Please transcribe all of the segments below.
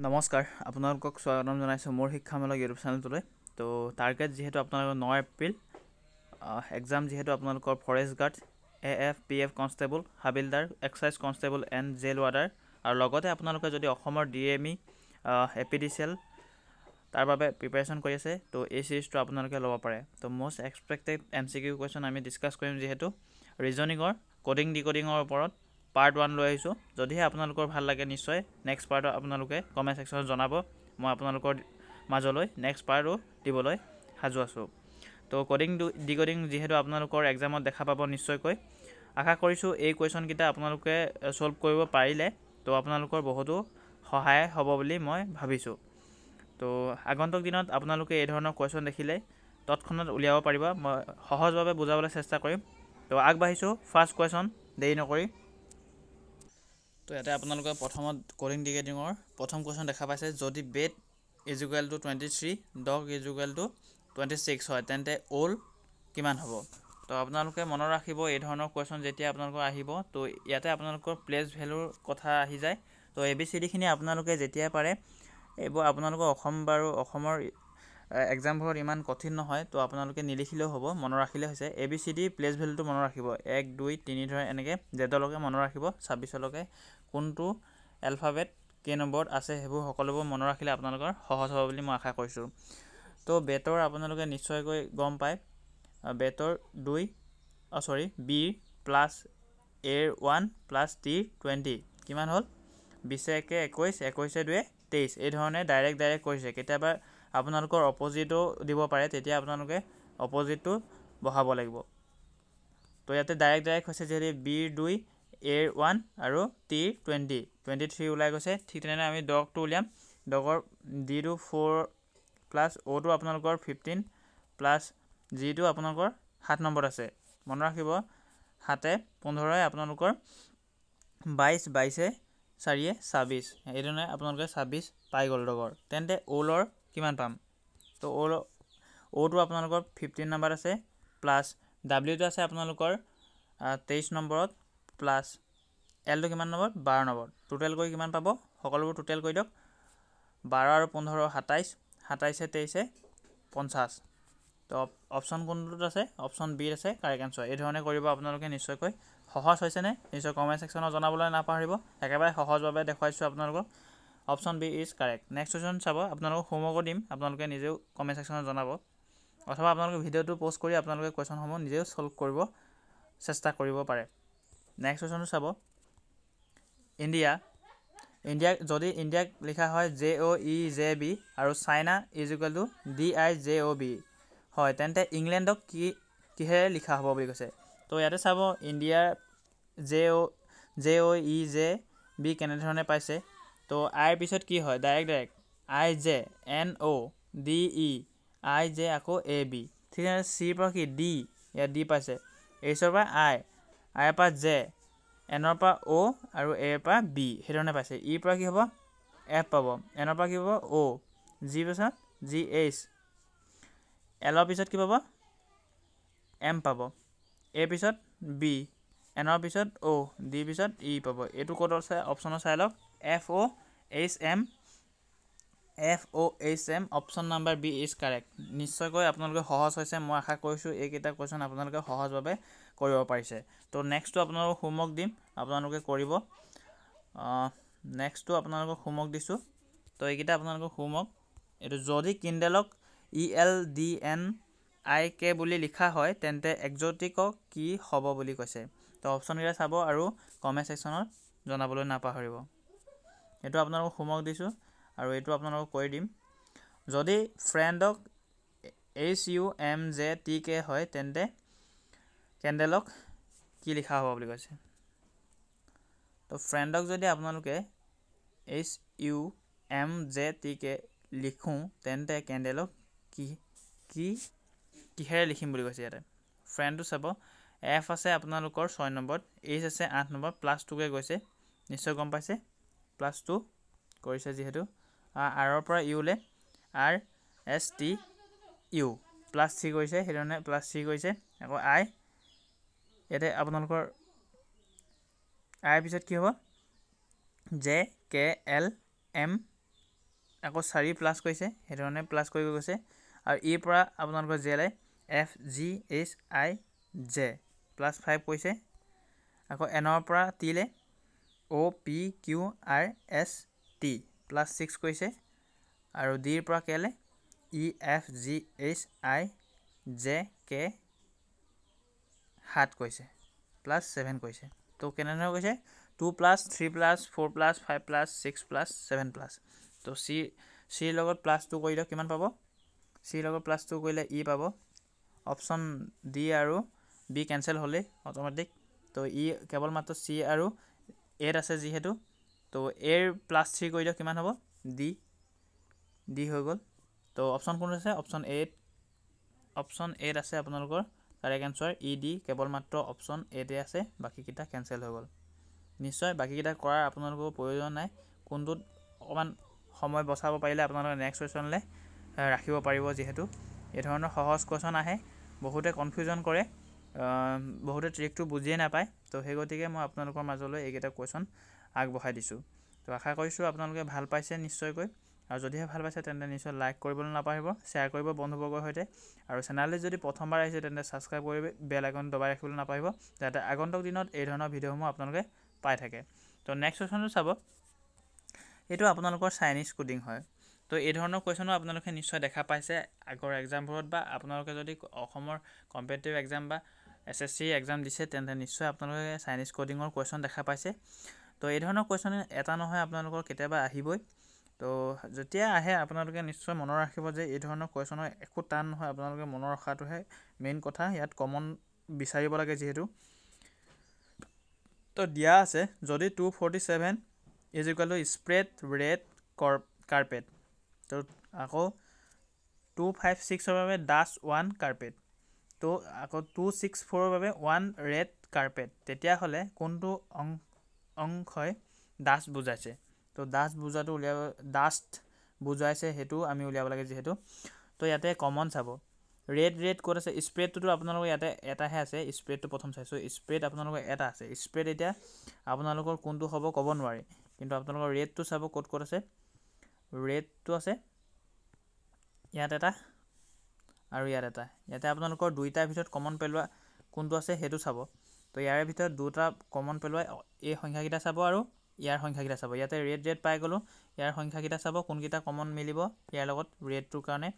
নমস্কাৰ আপোনালোকক স্বাগতম জনাইছোঁ মোৰ শিক্ষামূলক ইউটিউব চেনেলটোলৈ তো টাৰ্গেট যিহেতু আপোনালোকৰ ন এপ্ৰিল এক্সাম যিহেতু আপোনালোকৰ forest guard A F P F constable হাবিলদাৰ excise constable and jail warder আৰু লগতে আপোনালোকে যদি অসমৰ D M E A P D C L তাৰ বাবে প্ৰিপেৰেশ্যন কৰি আছে তো এই চিৰিজটো আপোনালোকে ল'ব পাৰে তো most expected M C Q question আমি ডিছকাছ কৰিম যিহেতু ৰিজনিঙৰ কডিং ডিকডিঙৰ ওপৰত পাৰ্ট ওৱান লৈ আহিছোঁ যদিহে আপোনালোকৰ ভাল লাগে নিশ্চয় নেক্সট পাৰ্ট আপোনালোকে কমেণ্ট ছেকশ্যনত জনাব মই আপোনালোকৰ মাজলৈ নেক্সট পাৰ্টো দিবলৈ সাজু আছোঁ তো কডিং ডি কডিং যিহেতু আপোনালোকৰ এক্সামত দেখা পাব নিশ্চয়কৈ আশা কৰিছোঁ এই কুৱেশ্যনকেইটা আপোনালোকে ছল্ভ কৰিব পাৰিলে তো আপোনালোকৰ বহুতো সহায় হ'ব বুলি মই ভাবিছোঁ তো আগন্তুক দিনত আপোনালোকে এই ধৰণৰ কুৱেশ্যন দেখিলে তৎক্ষণাত উলিয়াব পাৰিব মই সহজভাৱে বুজাবলৈ চেষ্টা কৰিম তো আগবাঢ়িছোঁ ফাৰ্ষ্ট কুৱেশ্যন দেৰি নকৰি তো ইয়াতে আপোনালোকে প্ৰথমত কলিং টিকেটিঙৰ প্ৰথম কুৱেশ্যন দেখা পাইছে যদি বেট ইজুকুৱেলটো টুৱেণ্টি থ্ৰী ডগ ইজুকুৱেলটো টুৱেণ্টি ছিক্স হয় তেন্তে অ'ল কিমান হ'ব তো আপোনালোকে মনত ৰাখিব এই ধৰণৰ কুৱেশ্যন যেতিয়া আপোনালোকৰ আহিব তো ইয়াতে আপোনালোকৰ প্লেচ ভেলুৰ কথা আহি যায় তো এ বি চি ডিখিনি আপোনালোকে যেতিয়াই পাৰে এইবোৰ আপোনালোকৰ অসম বাৰু অসমৰ এক্সামবোৰত ইমান কঠিন নহয় তো আপোনালোকে নিলিখিলেও হ'ব মনত ৰাখিলে হৈছে A B C D place ভেলুটো মনত ৰাখিব এক দুই তিনি ধৰণে এনেকৈ জেদলৈকে মনত ৰাখিব ছাব্বিছলৈকে কোনটো এলফাবেট কেই নম্বৰত আছে সেইবোৰ সকলোবোৰ মনত ৰাখিলে আপোনালোকৰ সহজ হ'ব বুলি মই আশা কৰিছোঁ তো বেটৰ আপোনালোকে নিশ্চয়কৈ গম পায় বেটৰ দুই O' sorry B plus A one plus T twenty কিমান হ'ল বিছে একে একৈছ একৈছে দুৱে তেইছ এইধৰণে ডাইৰেক্ট ডাইৰেক্ট কৰিছে কেতিয়াবা আপোনালোকৰ অপজিটো দিব পাৰে তেতিয়া আপোনালোকে অপজিটটো বহাব লাগিব তো ইয়াতে ডাইৰেক্ট ডাইৰেক্ট হৈছে যিহেতু বি দুই এ ওৱান আৰু টি টুৱেণ্টি টুৱেণ্টি থ্ৰী ওলাই গৈছে ঠিক তেনেদৰে আমি ডগটো উলিয়াম ডগৰ ডিটো ফ'ৰ প্লাছ অ'টো আপোনালোকৰ ফিফটিন প্লাছ জিটো আপোনালোকৰ সাত নম্বৰত আছে মনত ৰাখিব সাতে পোন্ধৰে আপোনালোকৰ বাইছ বাইছে চাৰিয়ে ছাব্বিছ এইধৰণে আপোনালোকে ছাব্বিছ পাই গ'ল ডগৰ তেন্তে অ'লৰ কিমান পাম তো অ' অ'টো আপোনালোকৰ ফিফটিন নাম্বাৰ আছে প্লাছ ডাব্লিউটো আছে আপোনালোকৰ তেইছ নম্বৰত প্লাছ এলটো কিমান নম্বৰ বাৰ নম্বৰ টোটেল কৰি কিমান পাব সকলোবোৰ টোটেল কৰি দিয়ক বাৰ আৰু পোন্ধৰ সাতাইছ সাতাইছে তেইছে পঞ্চাছ তো অপশ্যন কোনটোত আছে অপশ্যন বিত আছে কাৰেক্ট এনচাৰ এই ধৰণে কৰিব আপোনালোকে নিশ্চয়কৈ সহজ হৈছেনে নিশ্চয় কমেণ্ট ছেকশ্যনত জনাবলৈ নাপাহৰিব একেবাৰে সহজভাৱে দেখুৱাইছোঁ আপোনালোকক option B is correct next question চাব আপোনালোকক হোমৱৰ্কো দিম আপোনালোকে নিজেও কমেণ্ট ছেকশ্যনত জনাব অথবা আপোনালোকে ভিডিঅ'টো পষ্ট কৰি আপোনালোকে কুৱেশ্যনসমূহ নিজেও ছল্ভ কৰিব চেষ্টা কৰিব পাৰে নেক্সট কুৱেশ্যনটো চাব ইণ্ডিয়া ইণ্ডিয়াক যদি ইণ্ডিয়াক লিখা হয় J O' E J B আৰু China is equal to D I J O' B হয় তেন্তে ইংলেণ্ডক কি কিহেৰে লিখা হ'ব বুলি কৈছে তো ইয়াতে চাব ইণ্ডিয়াৰ J O' J O' E J B কেনেধৰণে পাইছে তো আইৰ পিছত কি হয় direct direct I J N O' D E I J আকৌ এ বি ঠিক আছে চিৰ পৰা কি ডি ইয়াত ডি পাইছে এইচৰ পৰা আই আইৰ পৰা জে এনৰ পৰা অ' আৰু এৰ পৰা বি সেইধৰণে পাইছে ইৰ পৰা কি হ'ব এফ পাব এনৰ পৰা কি পাব অ' জি পাছত জি এইচ এলৰ পিছত কি পাব এম পাব এ পিছত বি এনৰ পিছত অ' ডি পিছত ই পাব এইটো ক'ত আছে অপশ্যনত চাই লওক F O' H M F O' H M option number B is correct নিশ্চয়কৈ আপোনালোকে সহজ হৈছে মই আশা কৰিছোঁ এইকেইটা কুৱেশ্যন আপোনালোকে সহজভাৱে কৰিব পাৰিছে তো নেক্সটটো আপোনালোকক হোমৱৰ্ক দিম আপোনালোকে কৰিব নেক্সটটো আপোনালোকক হোমৱৰ্ক দিছোঁ তো এইকেইটা আপোনালোকৰ হোমৱৰ্ক এইটো যদি কিণ্ডেলক E L D N I K বুলি লিখা হয় তেন্তে একজটিকক কি হ'ব বুলি কৈছে তো অপশ্যনকেইটা চাব আৰু কমেণ্ট ছেকশ্যনত জনাবলৈ নাপাহৰিব এইটো আপোনালোকক হোমৱৰ্ক দিছোঁ আৰু এইটো আপোনালোকক কৈ দিম যদি ফ্ৰেণ্ডক H U M J T K হয় তেন্তে কেণ্ডেলক কি লিখা হ'ব বুলি কৈছে তো ফ্ৰেণ্ডক যদি আপোনালোকে H U M J T K লিখোঁ তেন্তে কেণ্ডেলক কি কি কিহেৰে লিখিম বুলি কৈছে ইয়াতে ফ্ৰেণ্ডটো চাব এফ আছে আপোনালোকৰ ছয় নম্বৰত এইচ আছে আঠ নম্বৰত প্লাছ টুকে গৈছে নিশ্চয় গম পাইছে প্লাছ টু কৰিছে যিহেতু আৰৰ পৰা ইউলৈ R S T U plus three কৰিছে সেইধৰণে প্লাছ থ্ৰী কৰিছে আকৌ আই ইয়াতে আপোনালোকৰ আইৰ পিছত কি হ'ব জে কে এল এম আকৌ চাৰি প্লাছ কৰিছে সেইধৰণে প্লাছ কৰি গৈছে আৰু ইৰ পৰা আপোনালোকৰ জে লাই F G H I J plus five কৰিছে আকৌ এনৰ পৰা টিলৈ O' P Q R S T plus six কৰিছে আৰু ডিৰ পৰা কেলে E F G H I J K সাত কৈছে প্লাছ ছেভেন কৈছে ত' কেনেধৰণে কৈছে two plus three plus four plus five plus six plus seven plus ত' চি চিৰ লগত প্লাছ প্লাছটো কৰিলে কিমান পাব চিৰ লগত প্লাছ টু কৰিলে ই e পাব অপশ্যন ডি আৰু বি কেঞ্চেল হ'লেই অট'মেটিক ত' ই e কেৱল মাত্ৰ চি আৰু এট আছে যিহেতু তো এৰ প্লাছ থ্ৰী কৰি দিয়ক কিমান হ'ব ডি ডি হৈ গ'ল তো অপশ্যন কোনটো আছে অপশ্যন এইট অপশ্যন এইট আছে আপোনালোকৰ কাৰেক্ট এনচাৰ ই ডি কেৱল মাত্ৰ অপশ্যন এইটে আছে বাকীকেইটা কেঞ্চেল হৈ গ'ল নিশ্চয় বাকীকেইটা কৰাৰ আপোনালোকৰ প্ৰয়োজন নাই কোনটোত অকণমান সময় বচাব পাৰিলে আপোনালোকে নেক্সট কুৱেশ্যনলৈ ৰাখিব পাৰিব যিহেতু এই ধৰণৰ সহজ কুৱেশ্যন আহে বহুতে কনফিউজন কৰে বহুতে ট্ৰিকটো বুজিয়ে নাপায় তো সেই গতিকে মই আপোনালোকৰ মাজলৈ এইকেইটা কুৱেশ্যন আগবঢ়াই দিছোঁ তো আশা কৰিছোঁ আপোনালোকে ভাল পাইছে নিশ্চয়কৈ আৰু যদিহে ভাল পাইছে তেন্তে নিশ্চয় লাইক কৰিবলৈ নাপাহৰিব শ্বেয়াৰ কৰিব বন্ধুবৰ্গৰ সৈতে আৰু চেনেললৈ যদি প্ৰথমবাৰ আহিছে তেন্তে ছাবস্ক্ৰাইব কৰি বেল আইকন দবাই ৰাখিবলৈ নাপাহৰিব যাতে আগন্তুক দিনত এই ধৰণৰ ভিডিঅ'সমূহ আপোনালোকে পাই থাকে তো নেক্সট কুৱেশ্যনটো চাব এইটো আপোনালোকৰ চাইনিজ কোডিং হয় তো এই ধৰণৰ কুৱেশ্যনো আপোনালোকে নিশ্চয় দেখা পাইছে আগৰ এক্সামবোৰত বা আপোনালোকে যদি অসমৰ কম্পিটিটিভ এক্সাম বা এছ এছ চি এক্সাম দিছে তেন্তে নিশ্চয় আপোনালোকে চাইনিজ কডিঙৰ কুৱেশ্যন দেখা পাইছে তো এই ধৰণৰ কুৱেশ্যন এটা নহয় আপোনালোকৰ কেতিয়াবা আহিবই তো যেতিয়া আহে আপোনালোকে নিশ্চয় মনত ৰাখিব যে এই ধৰণৰ কুৱেশ্যনৰ একো টান নহয় আপোনালোকে মনত ৰখাটোহে মেইন কথা ইয়াত কমন বিচাৰিব লাগে যিহেতু তো দিয়া আছে যদি two forty seven is equal to spread red কৰ কাৰ্পেট তো আকৌ টু ফাইভ ছিক্সৰ বাবে ডাছ ওৱান কাৰ্পেট তো আকৌ টু ছিক্স ফ'ৰৰ বাবে ওৱান ৰেড কাৰ্পেট তেতিয়াহ'লে কোনটো অং অংশই ডাষ্ট বুজাইছে তো ডাষ্ট বুজাটো উলিয়াব ডাষ্ট বুজাইছে সেইটো আমি উলিয়াব লাগে যিহেতু তো ইয়াতে কমন চাব ৰেড ৰেড ক'ত আছে স্প্ৰেডটোতো আপোনালোকৰ ইয়াতে এটাহে আছে স্প্ৰেডটো প্ৰথম চাইছোঁ স্প্ৰেড আপোনালোকৰ এটা আছে স্প্ৰেড এতিয়া আপোনালোকৰ কোনটো হ'ব ক'ব নোৱাৰি কিন্তু আপোনালোকৰ ৰেডটো চাব ক'ত ক'ত আছে ৰেডটো আছে ইয়াত এটা আৰু ইয়াত এটা ইয়াতে আপোনালোকৰ দুইটাৰ ভিতৰত কমন পেলোৱা কোনটো আছে সেইটো চাব তো ইয়াৰে ভিতৰত দুটা কমন পেলোৱা এই সংখ্যাকেইটা চাব আৰু ইয়াৰ সংখ্যাকেইটা চাব ইয়াতে ৰেড ৰেড পাই গ'লোঁ ইয়াৰ সংখ্যাকেইটা চাব কোনকেইটা কমন মিলিব ইয়াৰ লগত ৰেডটোৰ কাৰণে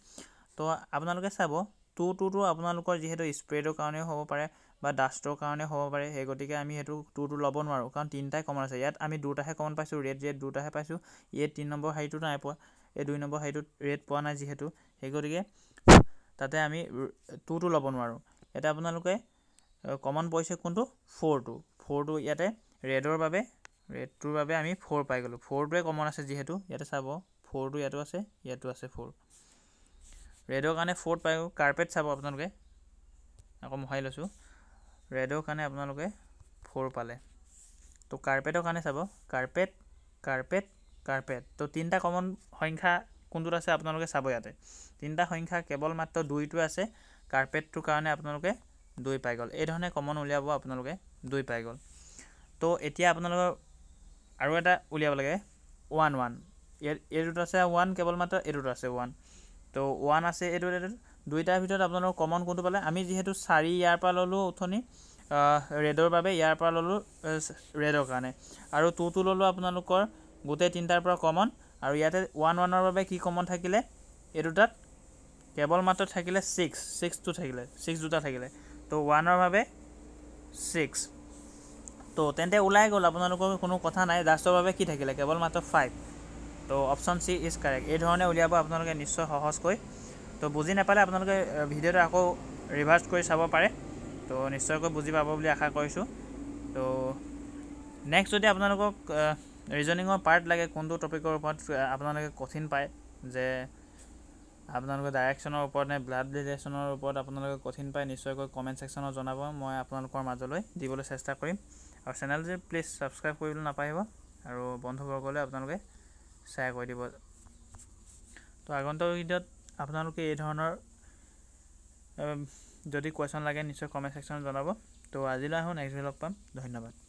তো আপোনালোকে চাব টু টুটো আপোনালোকৰ যিহেতু স্প্ৰেডৰ কাৰণেও হ'ব পাৰে বা ডাষ্টৰ কাৰণেও হ'ব পাৰে সেই গতিকে আমি সেইটো টুটো ল'ব নোৱাৰোঁ কাৰণ তিনিটাই কমন আছে ইয়াত আমি দুটাহে কমন পাইছোঁ ৰেড ৰেড দুটাহে পাইছোঁ ইয়াত তিনি নম্বৰ শাৰীটো নাই পোৱা এই দুই নম্বৰ শাৰীটোত ৰেড পোৱা নাই যিহেতু সেই গতিকে তাতে আমি টু টুটো ল'ব নোৱাৰোঁ ইয়াতে আপোনালোকে কমন পইচা কোনটো ফ'ৰটো ফ'ৰটো ইয়াতে ৰেডৰ বাবে ৰেডটোৰ বাবে আমি ফ'ৰ পাই গ'লোঁ ফ'ৰটোৱে কমন আছে যিহেতু ইয়াতে চাব ফ'ৰটো ইয়াতো আছে ইয়াতো আছে ফ'ৰ ৰেডৰ কাৰণে ফ'ৰ পাই গ'লোঁ কাৰ্পেট চাব আপোনালোকে আকৌ মোহাৰি লৈছোঁ ৰেডৰ কাৰণে আপোনালোকে ফ'ৰ পালে তো কাৰ্পেটৰ কাৰণে চাব কাৰ্পেট কাৰ্পেট কাৰ্পেট তো তিনিটা কমন সংখ্যা কোনটোত আছে আপোনালোকে চাব ইয়াতে তিনিটা সংখ্যা কেৱল মাত্ৰ দুইটো আছে কাৰ্পেটটোৰ কাৰণে আপোনালোকে দুই পাই গ'ল এইধৰণে কমন উলিয়াব আপোনালোকে দুই পাই গ'ল তো এতিয়া আপোনালোকৰ আৰু এটা উলিয়াব লাগে ওৱান ওৱান এইটোত আছে ওৱান কেৱল মাত্ৰ এইটোত আছে ওৱান তো ওৱান আছে এইটো এইটোত দুইটাৰ ভিতৰত আপোনালোকৰ কমন কোনটো পালে আমি যিহেতু চাৰি ইয়াৰ পৰা ল'লোঁ উঠনি ৰেডৰ বাবে ইয়াৰ পৰা ল'লোঁ ৰেডৰ কাৰণে আৰু টুটো ল'লোঁ আপোনালোকৰ গোটেই তিনিটাৰ পৰা কমন আৰু ইয়াতে 1 1 ৰ বাবে কি কমন থাকিলে এ দুটাত কেৱল মাত্ৰ থাকিলে 6 6 টো থাকিলে 6 দুটা থাকিলে তো 1 ৰ বাবে 6 তো তেনতে উলাই গল আপোনালোকৰ কোনো কথা নাই জাস্ট ৰ বাবে কি থাকিলে কেৱল মাত্ৰ 5 তো অপচন সি ইজ কাৰেক্ট এই ধৰণে উলিয়াব আপোনালোকে নিশ্চয় সহজ কৈ তো বুজি নাপালে আপোনালোকে ভিডিওটো আকৌ ৰিভাৰ্স কৰি চাব পাৰে তো নিশ্চয়কৈ বুজি পাব বুলি আশা কৰিছোঁ তো নেক্সট যদি আপোনালোকক ৰিজনিঙৰ পাৰ্ট লাগে কোনটো টপিকৰ ওপৰত আপোনালোকে কঠিন পায় যে আপোনালোকৰ ডাইৰেকশ্যনৰ ওপৰত নে ব্লাড ৰিলেশ্যনৰ ওপৰত আপোনালোকে কঠিন পায় নিশ্চয়কৈ কমেণ্ট ছেকশ্যনত জনাব মই আপোনালোকৰ মাজলৈ দিবলৈ চেষ্টা কৰিম আৰু চেনেলটো প্লিজ ছাবস্ক্ৰাইব কৰিবলৈ নাপাহিব আৰু বন্ধুবৰ্গলৈ আপোনালোকে শ্বেয়াৰ কৰি দিব তো আগন্তুক ভিডিঅ'ত আপোনালোকে এই ধৰণৰ যদি কুৱেশ্যন লাগে নিশ্চয় কমেণ্ট ছেকশ্যনত জনাব তো আজিলৈ আহোঁ নেক্সট ভিডিঅ' লগ পাম ধন্যবাদ